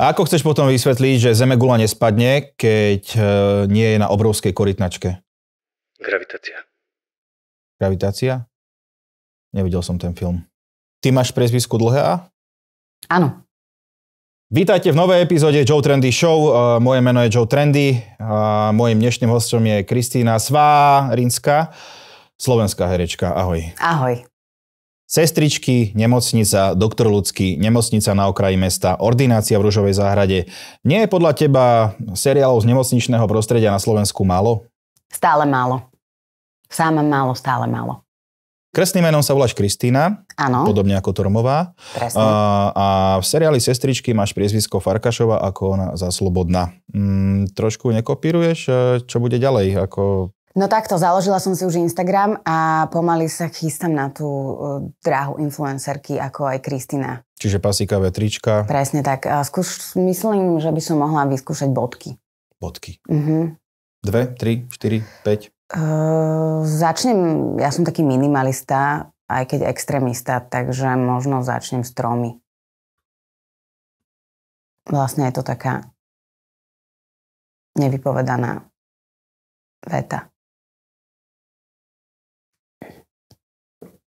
A ako chceš potom vysvetliť, že Zemegula nespadne, keď e, nie je na obrovskej korytnačke? Gravitácia. Gravitácia? Nevidel som ten film. Ty máš prezvisku dlhé A? Áno. Vítajte v novej epizóde Joe Trendy Show. E, moje meno je Joe Trendy a mojim dnešným hostom je Kristýna Svárinská, slovenská herečka. Ahoj. Ahoj. Sestričky, nemocnica, doktor ľudský, nemocnica na okraji mesta, ordinácia v Ružovej záhrade. Nie je podľa teba seriálov z nemocničného prostredia na Slovensku málo? Stále málo. Sám málo, stále málo. Kresným menom sa voláš Kristýna, Áno. podobne ako Tormová. Presne. A, a v seriáli Sestričky máš priezvisko Farkašova ako ona za Slobodná. Mm, trošku nekopíruješ, e, čo bude ďalej? Ako No takto, založila som si už Instagram a pomaly sa chystám na tú e, dráhu influencerky, ako aj Kristina. Čiže pasíkavé trička. Presne tak. A skúš, myslím, že by som mohla vyskúšať bodky. Bodky. Uh-huh. Dve, tri, štyri, päť? Uh, začnem, ja som taký minimalista, aj keď extrémista, takže možno začnem s tromi. Vlastne je to taká nevypovedaná veta.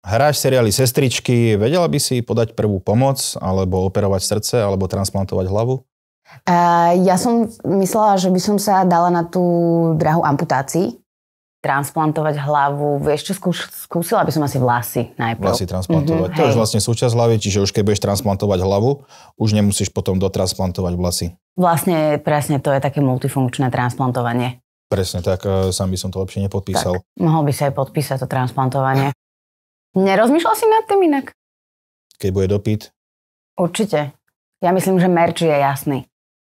Hráš seriály Sestričky, vedela by si podať prvú pomoc, alebo operovať srdce, alebo transplantovať hlavu? Uh, ja som myslela, že by som sa dala na tú drahu amputácií. Transplantovať hlavu, vieš čo, skúš, skúsila by som asi vlasy najprv. Vlasy transplantovať, mm-hmm, to je vlastne súčasť hlavy, čiže už keď budeš transplantovať hlavu, už nemusíš potom dotransplantovať vlasy. Vlastne, presne, to je také multifunkčné transplantovanie. Presne tak, e, sám by som to lepšie nepodpísal. Tak, mohol by sa aj podpísať to transplantovanie. Nerozmýšľal si nad tým inak? Keď bude dopyt? Určite. Ja myslím, že merch je jasný.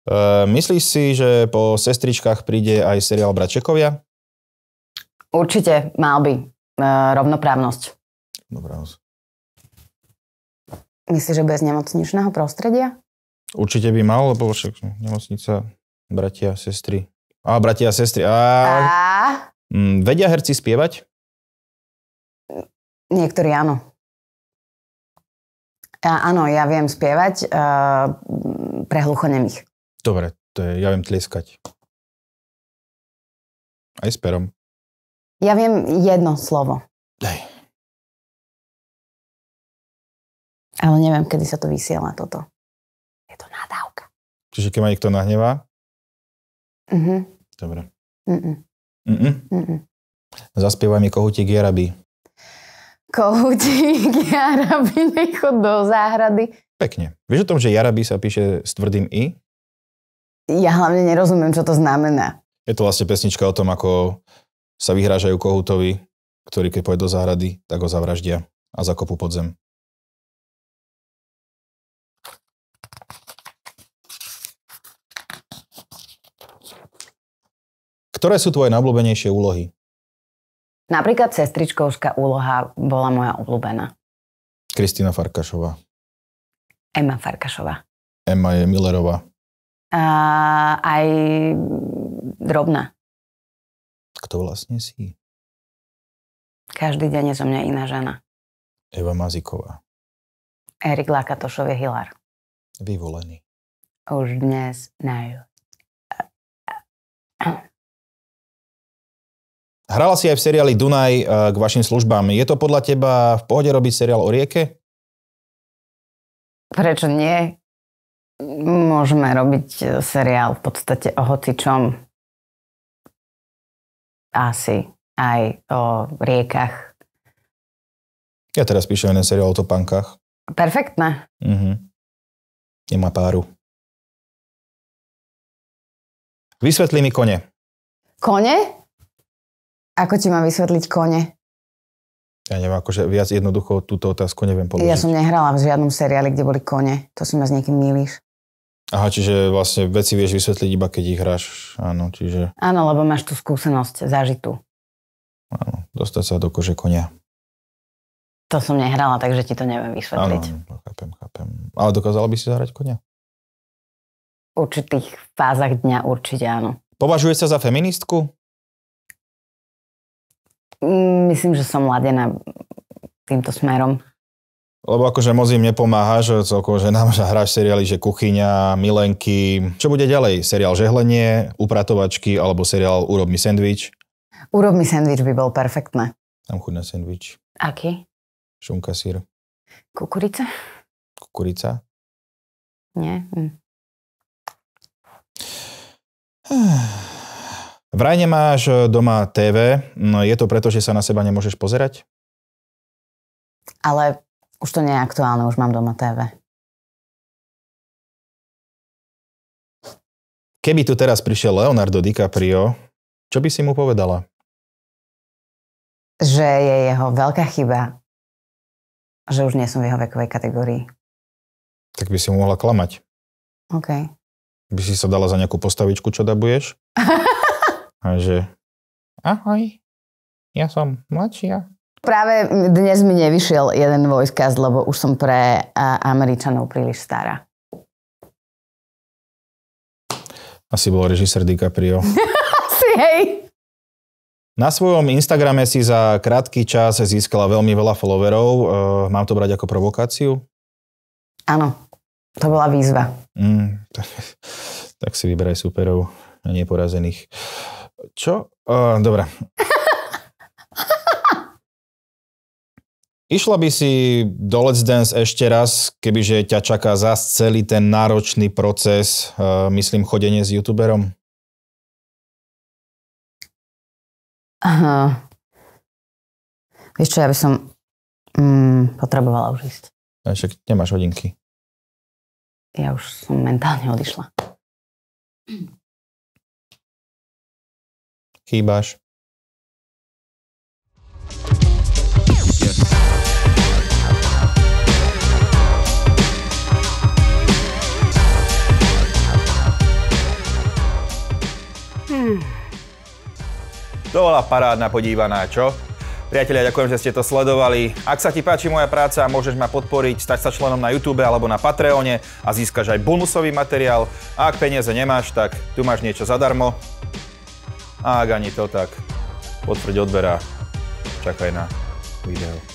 E, myslíš si, že po sestričkách príde aj seriál Bračekovia? Určite mal by. E, rovnoprávnosť. Rovnoprávnosť. Myslíš, že bez nemocničného prostredia? Určite by mal, lebo však nemocnica, bratia, sestry. A bratia sestry. A... a... Mm, vedia herci spievať? Mm, Niektorí áno. A, áno, ja viem spievať uh, pre hluchonemých. Dobre, to je, ja viem tlieskať. Aj s perom. Ja viem jedno slovo. Daj. Ale neviem, kedy sa to vysiela toto. Je to nadávka. Čiže keď ma niekto nahnevá? Mhm. Dobre. Mm-mm. Zaspievaj mi kohutík jaraby kohutík, jaraby, nechod do záhrady. Pekne. Vieš o tom, že jaraby sa píše s tvrdým i? Ja hlavne nerozumiem, čo to znamená. Je to vlastne pesnička o tom, ako sa vyhrážajú kohutovi, ktorý keď pôjde do záhrady, tak ho zavraždia a zakopú pod zem. Ktoré sú tvoje najobľúbenejšie úlohy? Napríklad sestričkovská úloha bola moja obľúbená. Kristina Farkašová. Emma Farkašová. Emma je Millerová. A aj drobná. Kto vlastne si? Každý deň je zo mňa iná žena. Eva Maziková. Erik Lakatošov je Hilar. Vyvolený. Už dnes na Hrala si aj v seriáli Dunaj eh, k vašim službám. Je to podľa teba v pohode robiť seriál o rieke? Prečo nie? Môžeme robiť eh, seriál v podstate o hocičom. Asi aj o riekach. Ja teraz píšem jeden seriál o topankách. Perfektné. Mhm. Nemá páru. Vysvetlí mi kone. Kone? Ako ti mám vysvetliť kone? Ja neviem, akože viac jednoducho túto otázku neviem položiť. Ja som nehrala v žiadnom seriáli, kde boli kone. To si ma s niekým milíš. Aha, čiže vlastne veci vieš vysvetliť iba, keď ich hráš. Áno, čiže... Áno, lebo máš tú skúsenosť zažitú. Áno, dostať sa do kože konia. To som nehrala, takže ti to neviem vysvetliť. Áno, chápem, chápem. Ale dokázala by si zahrať konia? V určitých fázach dňa určite áno. Považuje sa za feministku? Mm, myslím, že som mladená týmto smerom. Lebo akože moc im nepomáha, že celkovo, že nám že hráš seriály, že kuchyňa, milenky. Čo bude ďalej? Seriál žehlenie, upratovačky alebo seriál Urob mi sendvič? Urob mi sendvič by bol perfektné. Tam chuť na sendvič. Aký? Šunka, sír. Kukurica? Kukurica? Nie. Hm. Vraj nemáš e, doma TV, no je to preto, že sa na seba nemôžeš pozerať? Ale už to nie je aktuálne, už mám doma TV. Keby tu teraz prišiel Leonardo DiCaprio, čo by si mu povedala? Že je jeho veľká chyba, že už nie som v jeho vekovej kategórii. Tak by si mu mohla klamať. OK. By si sa dala za nejakú postavičku, čo dabuješ? A že ahoj, ja som mladšia. Práve dnes mi nevyšiel jeden vojskaz, lebo už som pre Američanov príliš stará. Asi bol režisér DiCaprio. Asi, hej. Na svojom Instagrame si za krátky čas získala veľmi veľa followerov. E, mám to brať ako provokáciu? Áno, to bola výzva. Mm, tak, tak si vyberaj superov a neporazených. Čo? Uh, dobre. Išla by si do Let's Dance ešte raz, kebyže ťa čaká zás celý ten náročný proces, uh, myslím, chodenie s youtuberom? Uh, Vieš čo, ja by som mm, potrebovala už ísť. A však nemáš hodinky. Ja už som mentálne odišla chýbaš. Hmm. To bola parádna podívaná, čo? Priatelia, ďakujem, že ste to sledovali. Ak sa ti páči moja práca, môžeš ma podporiť, stať sa členom na YouTube alebo na Patreone a získaš aj bonusový materiál. A ak peniaze nemáš, tak tu máš niečo zadarmo. A ak ani to, tak potvrď odbera. Čakaj na video.